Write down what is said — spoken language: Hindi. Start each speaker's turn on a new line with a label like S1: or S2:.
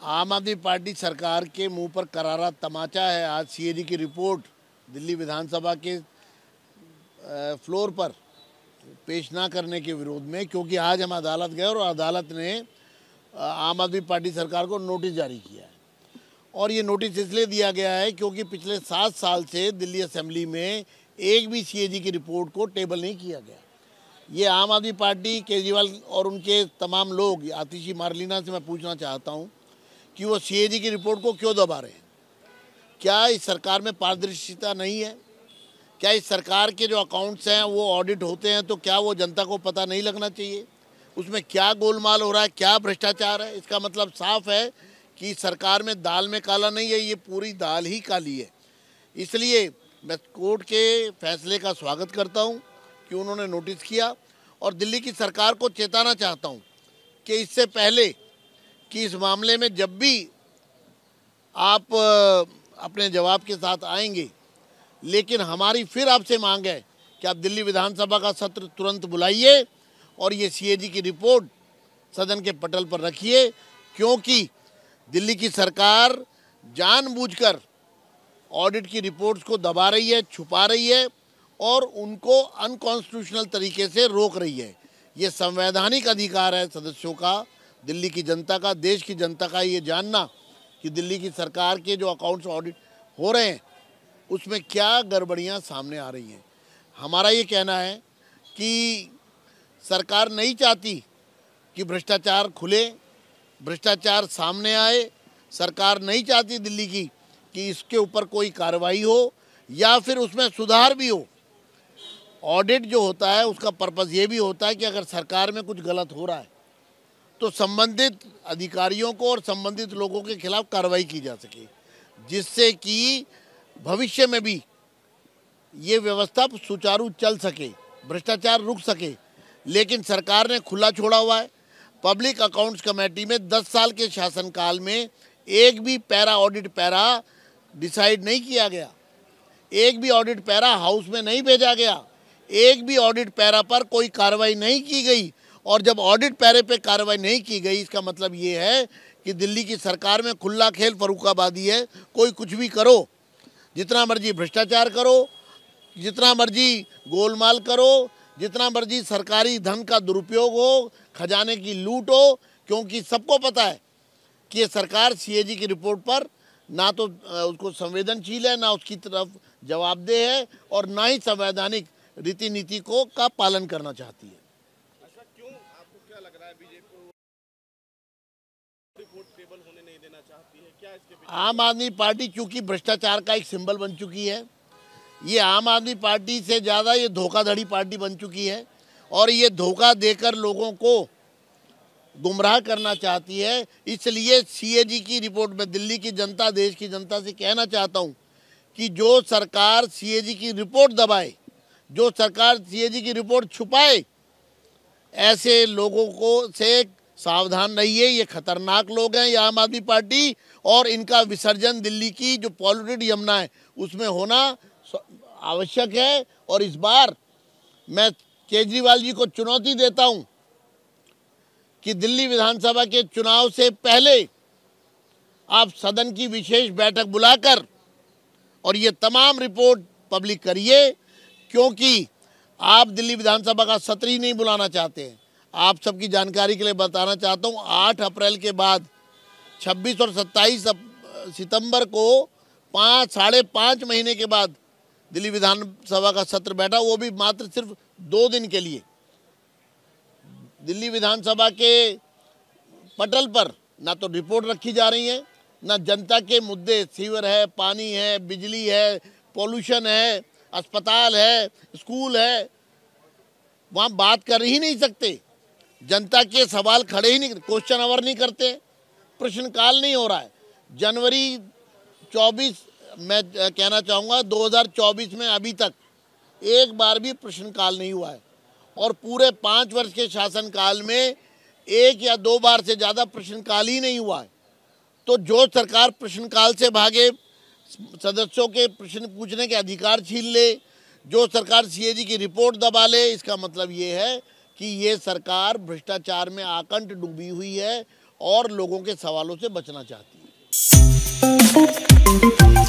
S1: आम आदमी पार्टी सरकार के मुंह पर करारा तमाचा है आज सीएजी की रिपोर्ट दिल्ली विधानसभा के फ्लोर पर पेश ना करने के विरोध में क्योंकि आज हम अदालत गए और अदालत ने आम आदमी पार्टी सरकार को नोटिस जारी किया है और ये नोटिस इसलिए दिया गया है क्योंकि पिछले सात साल से दिल्ली असेंबली में एक भी सीएजी की रिपोर्ट को टेबल नहीं किया गया ये आम आदमी पार्टी केजरीवाल और उनके तमाम लोग आतिशी मारलीना से मैं पूछना चाहता हूँ कि वो सीएजी की रिपोर्ट को क्यों दबा रहे हैं क्या इस सरकार में पारदर्शिता नहीं है क्या इस सरकार के जो अकाउंट्स हैं वो ऑडिट होते हैं तो क्या वो जनता को पता नहीं लगना चाहिए उसमें क्या गोलमाल हो रहा है क्या भ्रष्टाचार है इसका मतलब साफ है कि सरकार में दाल में काला नहीं है ये पूरी दाल ही काली है इसलिए मैं कोर्ट के फैसले का स्वागत करता हूँ कि उन्होंने नोटिस किया और दिल्ली की सरकार को चेताना चाहता हूँ कि इससे पहले कि इस मामले में जब भी आप अपने जवाब के साथ आएंगे लेकिन हमारी फिर आपसे मांग है कि आप दिल्ली विधानसभा का सत्र तुरंत बुलाइए और ये सीएजी की रिपोर्ट सदन के पटल पर रखिए क्योंकि दिल्ली की सरकार जानबूझकर ऑडिट की रिपोर्ट्स को दबा रही है छुपा रही है और उनको अनकॉन्स्टिट्यूशनल तरीके से रोक रही है ये संवैधानिक अधिकार है सदस्यों का दिल्ली की जनता का देश की जनता का ये जानना कि दिल्ली की सरकार के जो अकाउंट्स ऑडिट हो रहे हैं उसमें क्या गड़बड़ियाँ सामने आ रही हैं हमारा ये कहना है कि सरकार नहीं चाहती कि भ्रष्टाचार खुले भ्रष्टाचार सामने आए सरकार नहीं चाहती दिल्ली की कि इसके ऊपर कोई कार्रवाई हो या फिर उसमें सुधार भी हो ऑडिट जो होता है उसका पर्पज़ ये भी होता है कि अगर सरकार में कुछ गलत हो रहा है तो संबंधित अधिकारियों को और संबंधित लोगों के खिलाफ कार्रवाई की जा सके जिससे कि भविष्य में भी ये व्यवस्था सुचारू चल सके भ्रष्टाचार रुक सके लेकिन सरकार ने खुला छोड़ा हुआ है पब्लिक अकाउंट्स कमेटी में 10 साल के शासनकाल में एक भी पैरा ऑडिट पैरा डिसाइड नहीं किया गया एक भी ऑडिट पैरा हाउस में नहीं भेजा गया एक भी ऑडिट पैरा पर कोई कार्रवाई नहीं की गई और जब ऑडिट पैरे पे कार्रवाई नहीं की गई इसका मतलब ये है कि दिल्ली की सरकार में खुला खेल फरूखाबादी है कोई कुछ भी करो जितना मर्जी भ्रष्टाचार करो जितना मर्जी गोलमाल करो जितना मर्जी सरकारी धन का दुरुपयोग हो खजाने की लूट हो क्योंकि सबको पता है कि ये सरकार सीएजी की रिपोर्ट पर ना तो उसको संवेदनशील है ना उसकी तरफ जवाबदेह है और ना ही संवैधानिक रीति नीति को का पालन करना चाहती है स्टेबल होने नहीं देना चाहती है क्या इसके आम आदमी पार्टी क्योंकि भ्रष्टाचार का एक सिंबल बन चुकी है ये आम आदमी पार्टी से ज़्यादा ये धोखाधड़ी पार्टी बन चुकी है और ये धोखा देकर लोगों को गुमराह करना चाहती है इसलिए सीएजी की रिपोर्ट में दिल्ली की जनता देश की जनता से कहना चाहता हूँ कि जो सरकार सीएजी की रिपोर्ट दबाए जो सरकार सीएजी की रिपोर्ट छुपाए ऐसे लोगों को से सावधान रहिए ये खतरनाक लोग हैं ये आम आदमी पार्टी और इनका विसर्जन दिल्ली की जो पॉल्यूटेड यमुना है उसमें होना आवश्यक है और इस बार मैं केजरीवाल जी को चुनौती देता हूं कि दिल्ली विधानसभा के चुनाव से पहले आप सदन की विशेष बैठक बुलाकर और ये तमाम रिपोर्ट पब्लिक करिए क्योंकि आप दिल्ली विधानसभा का सत्र ही नहीं बुलाना चाहते हैं आप सबकी जानकारी के लिए बताना चाहता हूँ आठ अप्रैल के बाद छब्बीस और सत्ताईस सितंबर को पाँच साढ़े पाँच महीने के बाद दिल्ली विधानसभा का सत्र बैठा वो भी मात्र सिर्फ दो दिन के लिए दिल्ली विधानसभा के पटल पर ना तो रिपोर्ट रखी जा रही है ना जनता के मुद्दे सीवर है पानी है बिजली है पोल्यूशन है अस्पताल है स्कूल है वहाँ बात कर ही नहीं सकते जनता के सवाल खड़े ही नहीं क्वेश्चन आवर नहीं करते प्रश्नकाल नहीं हो रहा है जनवरी 24 मैं कहना चाहूँगा 2024 में अभी तक एक बार भी प्रश्नकाल नहीं हुआ है और पूरे पाँच वर्ष के शासनकाल में एक या दो बार से ज़्यादा प्रश्नकाल ही नहीं हुआ है तो जो सरकार प्रश्नकाल से भागे सदस्यों के प्रश्न पूछने के अधिकार छीन ले जो सरकार सीएजी की रिपोर्ट दबा ले इसका मतलब ये है कि ये सरकार भ्रष्टाचार में आकंठ डूबी हुई है और लोगों के सवालों से बचना चाहती है